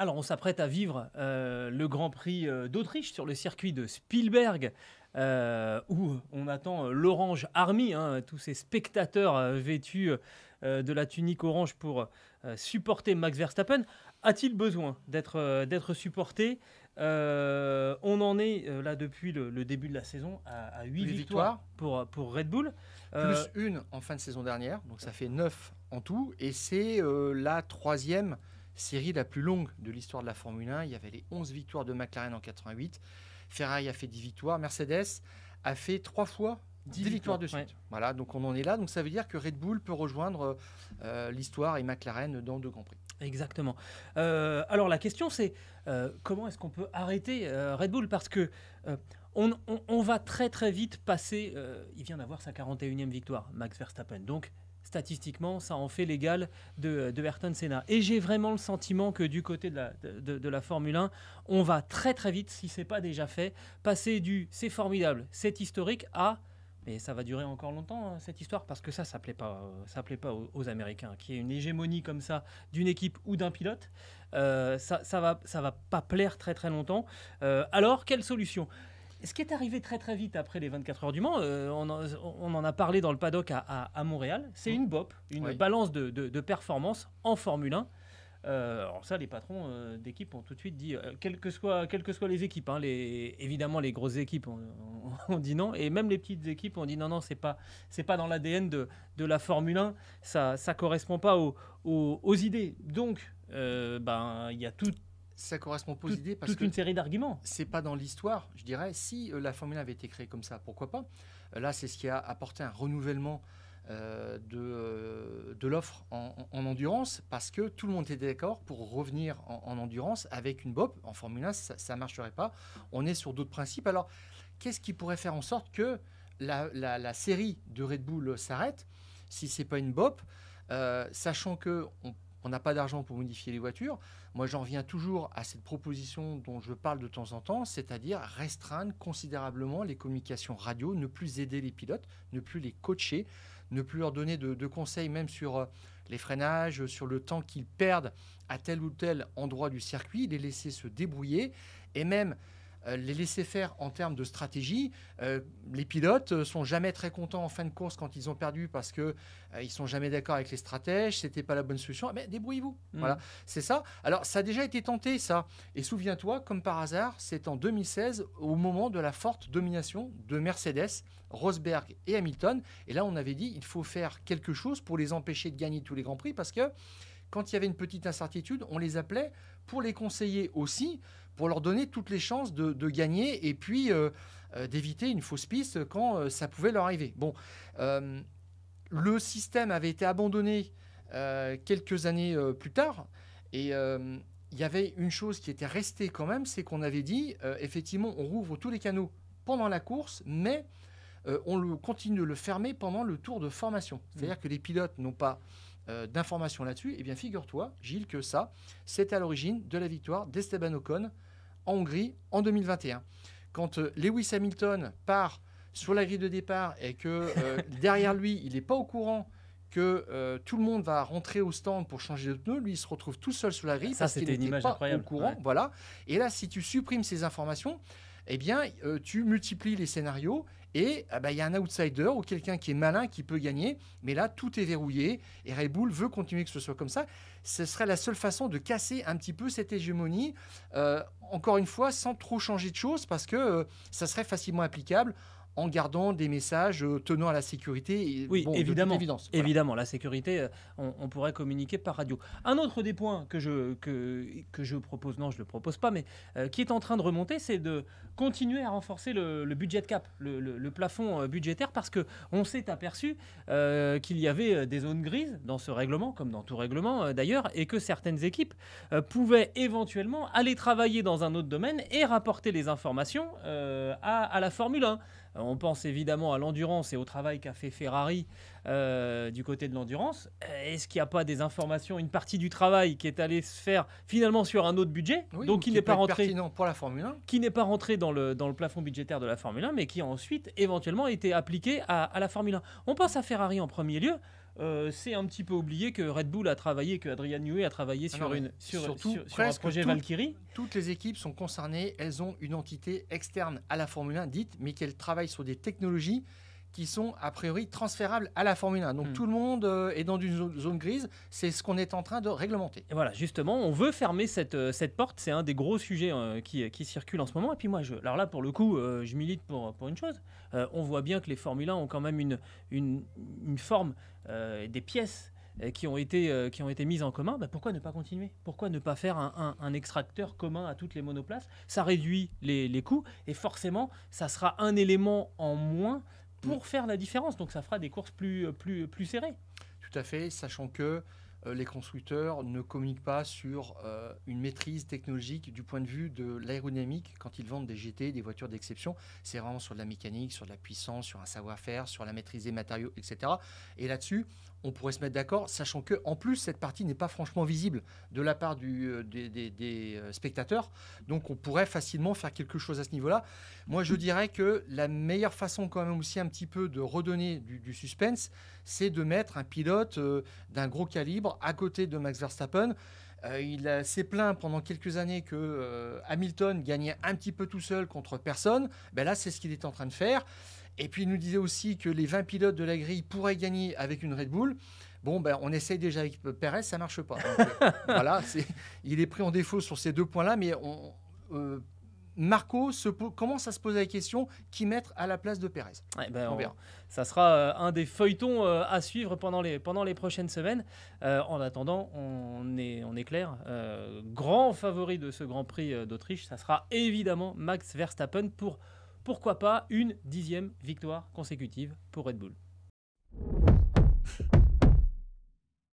Alors, on s'apprête à vivre euh, le Grand Prix euh, d'Autriche sur le circuit de Spielberg, euh, où on attend l'Orange Army, hein, tous ces spectateurs vêtus de la tunique orange pour supporter Max Verstappen. A-t-il besoin d'être supporté On en est là depuis le, début de la saison à, 8, victoires, pour, pour Red Bull. Plus une en fin de saison dernière, donc ça fait 9 en tout, et c'est la troisième série la plus longue de l'histoire de la Formule 1. Il y avait les 11 victoires de McLaren en 88. Ferrari a fait 10 victoires. Mercedes a fait trois fois 10, victoires, de suite. Voilà, donc on en est là. Donc ça veut dire que Red Bull peut rejoindre euh, l'histoire et McLaren dans deux Grands Prix. Exactement. Euh, alors la question c'est euh, comment est-ce qu'on peut arrêter Red Bull Parce que on, va très très vite passer. il vient d'avoir sa 41e victoire, Max Verstappen. Donc statistiquement, ça en fait l'égal de, Ayrton Senna. Et j'ai vraiment le sentiment que du côté de la, Formule 1, on va très très vite, si c'est pas déjà fait, passer du c'est formidable, c'est historique à mais ça va durer encore longtemps hein, cette histoire parce que ça, ça plaît pas, euh, plaît pas aux, Américains. Qui est une hégémonie comme ça d'une équipe ou d'un pilote, euh, ça, va, ça va pas plaire très très longtemps. Euh, alors quelle solution ce qui est arrivé très très vite après les 24 heures du Mans, euh, on, en, a parlé dans le paddock à, Montréal, c'est une BOP, une balance de, performance en Formule 1. Euh, alors ça, les patrons d'équipes euh, d'équipe ont tout de suite dit, quelles que soient que les équipes, hein, les, évidemment les grosses équipes ont, dit non, et même les petites équipes ont dit non, non, c'est pas, pas dans l'ADN de, la Formule 1, ça ne correspond pas aux, idées. Donc, ben, il ben, y a tout, ça correspond aux idées parce toute une série d'arguments. C'est pas dans l'histoire, je dirais. Si euh, la Formule 1 avait été créée comme ça, pourquoi pas euh, Là, c'est ce qui a apporté un renouvellement euh, de, de l'offre en, endurance parce que tout le monde était d'accord pour revenir en, endurance avec une BOP. En Formule 1, ça ne marcherait pas. On est sur d'autres principes. Alors, qu'est-ce qui pourrait faire en sorte que la, série de Red Bull s'arrête si c'est pas une BOP Sachant que on on n'a pas d'argent pour modifier les voitures. Moi, j'en viens toujours à cette proposition dont je parle de temps en temps, c'est-à-dire restreindre considérablement les communications radio, ne plus aider les pilotes, ne plus les coacher, ne plus leur donner de, de conseils même sur euh, les freinages, sur le temps qu'ils perdent à tel ou tel endroit du circuit, les laisser se débrouiller et même euh, les laisser faire en termes de stratégie. Euh, les pilotes euh, sont jamais très contents en fin de course quand ils ont perdu parce que ils sont jamais d'accord avec les stratèges, c'était pas la bonne solution. Mais débrouillez-vous. Mhm. Voilà, c'est ça. Alors ça a déjà été tenté ça. Et souviens-toi, comme par hasard, c'est en 2016 au moment de la forte domination de Mercedes, Rosberg et Hamilton. Et là, on avait dit il faut faire quelque chose pour les empêcher de gagner tous les grands prix parce que quand il y avait une petite incertitude, on les appelait pour les conseiller aussi pour leur donner toutes les chances de, gagner et puis euh, euh, d'éviter une fausse piste quand euh, ça pouvait leur arriver. Bon, le système avait été abandonné quelques années plus tard et il y avait une chose qui était restée quand même, c'est qu'on avait dit, effectivement, on rouvre tous les canaux pendant la course, mais on continue de le fermer pendant le tour de formation. Mmh. C'est-à-dire que les pilotes n'ont pas d'informations là-dessus. Eh bien, figure-toi, Gilles, que ça, c'est à l'origine de la victoire d'Esteban Ocon en Hongrie en 2021. Quand euh, Lewis Hamilton part sur la grille de départ et que euh, derrière lui, il n'est pas au courant que euh, tout le monde va rentrer au stand pour changer de pneu, lui il se retrouve tout seul sur la grille ça, parce qu'il n'était pas au courant, voilà. Et là, si tu supprimes ces informations, eh bien, euh, tu multiplies les scénarios et ah bah, il y a un outsider ou quelqu'un qui est malin qui peut gagner, mais là, tout est verrouillé, et Red Bull veut continuer que ce soit comme ça. Ce serait la seule façon de casser un petit peu cette hégémonie, euh, encore une fois, sans trop changer de choses, parce que euh, ça serait facilement applicable en gardant des messages euh, tenant à la sécurité. oui, évidemment. Évidemment, la sécurité, euh, on, pourrait communiquer par radio. Un autre des points que je, que, que je propose, non, je ne le propose pas, mais euh, qui est en train de remonter, c'est de continuer à renforcer le, budget cap, le, plafond budgétaire, parce que on s'est aperçu qu'il y avait des zones grises dans ce règlement, comme dans tout règlement d'ailleurs, et que certaines équipes pouvaient éventuellement aller travailler dans un autre domaine et rapporter les informations à, la Formule 1 on pense évidemment à l'endurance et au travail qu'a fait Ferrari euh, du côté de l'endurance. Euh, est-ce qu'il n'y a pas des informations, une partie du travail qui est allée se faire finalement sur un autre budget, oui, donc qui, n'est pas rentré pour la Formule 1, qui n'est pas rentré dans le dans le plafond budgétaire de la Formule 1, mais qui a ensuite éventuellement été appliqué à, à la Formule 1. On pense à Ferrari en premier lieu. Euh, c'est un petit peu oublié que Red Bull a travaillé, que Adrian Newey a travaillé ah sur, une, sur, un projet Valkyrie. Toutes les équipes sont concernées, elles ont une entité externe à la Formule 1 dite, mais qu'elles travaillent sur des technologies qui sont a priori transférables à la Formule 1. Donc hmm. tout le monde euh, est dans une zone, grise, c'est ce qu'on est en train de réglementer. Et voilà, justement, on veut fermer cette, euh, cette porte, c'est un des gros sujets euh, qui, qui circulent en ce moment. Et puis moi, je, alors là, pour le coup, je milite pour, pour une chose. on voit bien que les Formule 1 ont quand même une, une, une forme, des pièces qui ont été, qui ont été mises en commun, bah pourquoi ne pas continuer Pourquoi ne pas faire un, un, un, extracteur commun à toutes les monoplaces Ça réduit les, les, coûts et forcément, ça sera un élément en moins pour mm. faire la différence. Donc ça fera des courses plus, euh, plus, euh, plus serrées. Tout à fait, sachant que euh, les constructeurs ne communiquent pas sur une maîtrise technologique du point de vue de l'aérodynamique quand ils vendent des GT, des voitures d'exception. C'est vraiment sur de la mécanique, sur de la puissance, sur un savoir-faire, sur la maîtrise des matériaux, etc. Et là-dessus, on pourrait se mettre d'accord, sachant que en plus cette partie n'est pas franchement visible de la part euh, des, euh, spectateurs, donc on pourrait facilement faire quelque chose à ce niveau-là. Moi, je dirais que la meilleure façon quand même aussi un petit peu de redonner du, suspense, c'est de mettre un pilote euh, d'un gros calibre à côté de Max Verstappen. il s'est plaint pendant quelques années que Hamilton gagnait un petit peu tout seul contre personne. Ben là, c'est ce qu'il est en train de faire. Et puis il nous disait aussi que les 20 pilotes de la grille pourraient gagner avec une Red Bull. Bon, ben, on essaye déjà avec Perez, ça marche pas. Euh, voilà, il est pris en défaut sur ces deux points-là, mais on, euh, Marco se commence à se poser la question qui mettre à la place de Pérez. Ben, on verra. Ça sera euh, un des feuilletons à suivre pendant les, pendant les prochaines semaines. en attendant, on est, on est clair, grand favori de ce Grand Prix d'Autriche, ça sera évidemment Max Verstappen pour pourquoi pas une dixième victoire consécutive pour Red Bull.